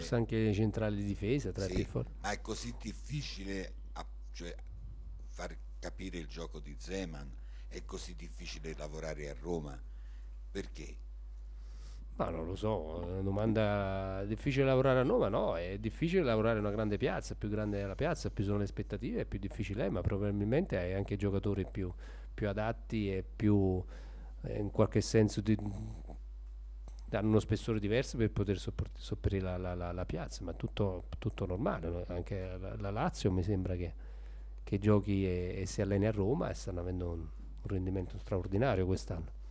forse anche centrale di difesa tra sì, ma è così difficile a, cioè, far capire il gioco di Zeman è così difficile lavorare a Roma perché? Ma non lo so, è una domanda difficile lavorare a Roma, no, è difficile lavorare in una grande piazza, più grande è la piazza, più sono le aspettative, più difficile è, eh, ma probabilmente hai anche giocatori più, più adatti e più eh, in qualche senso di, danno uno spessore diverso per poter sopperire la, la, la, la, piazza, ma tutto, tutto normale, no? anche la, Lazio mi sembra che, che giochi e, e si alleni a Roma e stanno avendo un, un rendimento straordinario quest'anno.